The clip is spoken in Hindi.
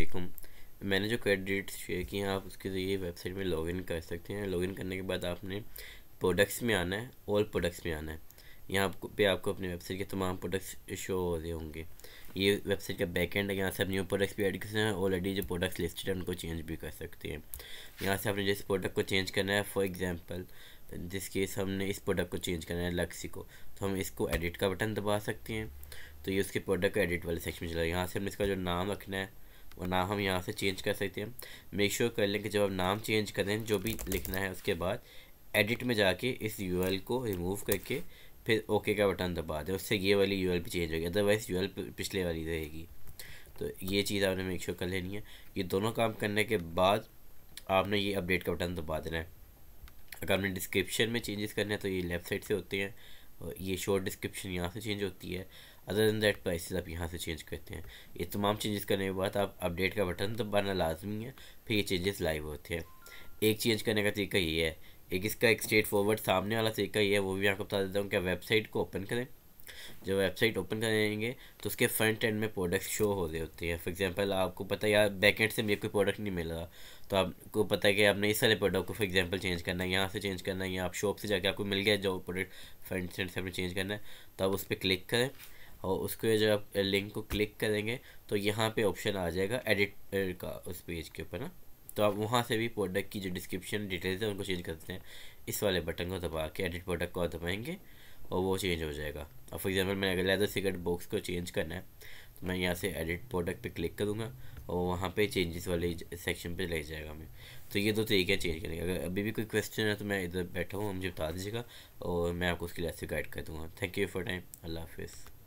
वालेकुम मैंने जो क्रेडिट शेयर किए हैं आप उसके ज़रिए वेबसाइट में लॉगिन कर सकते हैं लॉगिन करने के बाद आपने प्रोडक्ट्स में आना है ऑल प्रोडक्ट्स में आना है यहाँ आपको पे आपको अपनी वेबसाइट के तमाम प्रोडक्ट्स शो हो रहे होंगे ये वेबसाइट का बैक एंड है यहाँ से आप न्यू प्रोडक्ट्स भी ऐड कर सकते हैं ऑलरेडी जो प्रोडक्ट्स लिस्टेड हैं उनको चेंज भी कर सकते हैं यहाँ से आपने जिस प्रोडक्ट को चेंज करना है फॉर एग्जाम्पल जिस केस हमने इस प्रोडक्ट को चेंज करना है लक्सी को तो हम इसको एडिट का बटन दबा सकते हैं तो ये उसके प्रोडक्ट को एडिट वाले सेक्शन में चला यहाँ से हमने इसका जो नाम रखना है और नाम हम यहाँ से चेंज कर सकते हैं मेक श्योर sure कर लें कि जब आप नाम चेंज करें जो भी लिखना है उसके बाद एडिट में जाके इस यू को रिमूव करके फिर ओके का बटन दबा दें उससे ये वाली यू भी चेंज होगी अदरवाइज़ यू पिछले वाली रहेगी तो ये चीज़ आपने मेक श्योर sure कर लेनी है ये दोनों काम करने के बाद आपने ये अपडेट का बटन दबा देना है अगर आपने डिस्क्रिप्शन में चेंजेस करने हैं तो ये लेफ्ट साइड से होते हैं ये शॉर्ट डिस्क्रिप्शन यहाँ से चेंज होती है अदर दैन दैट प्राइसेस आप यहाँ से चेंज करते हैं ये तमाम चेंजेस करने के बाद आप अपडेट का बटन दबाना लाजमी है फिर ये चेंजेस लाइव होते हैं एक चेंज करने का तरीका ये है एक इसका एक स्ट्रेट फॉरवर्ड सामने वाला तरीका ये है वो भी आपको बता देता हूँ कि वेबसाइट को ओपन करें जब वेबसाइट ओपन करेंगे तो उसके फ्रंट एंड में प्रोडक्ट शो हो रहे होते हैं फॉर एग्जांपल आपको पता है यार बैक एंड से मेरे कोई प्रोडक्ट नहीं मिल रहा तो आपको पता है कि आपने इस सारे प्रोडक्ट को फॉर एग्जांपल चेंज करना है यहाँ से चेंज करना है या आप शॉप से जाके आपको मिल गया जो प्रोडक्ट फ्रंट एंड से आपने चेंज करना है तो आप उस पर क्लिक करें और उसके जब आप लिंक को क्लिक करेंगे तो यहाँ पे ऑप्शन आ जाएगा एडिट uh, का उस पेज के ऊपर ना तो आप वहाँ से भी प्रोडक्ट की जो डिस्क्रिप्शन डिटेल्स है उनको चेंज करते हैं इस वाले बटन को दबा के एडिट प्रोडक्ट को दबाएंगे और वो चेंज हो जाएगा अब फॉर एग्जांपल मैं अगर लेदर सिगरेट बॉक्स को चेंज करना है तो मैं यहाँ से एडिट प्रोडक्ट पे क्लिक करूँगा और वहाँ पे चेंजेस वाले सेक्शन पे ले जाएगा हमें तो ये दो तरीके चेंज करने का अगर अभी भी कोई क्वेश्चन है तो मैं इधर बैठा हूँ मुझे बता दीजिएगा और मैं आपको उसके लिए ऐसे गाइड कर दूँगा थैंक यू फॉर टाइम अल्लाह हाफिज़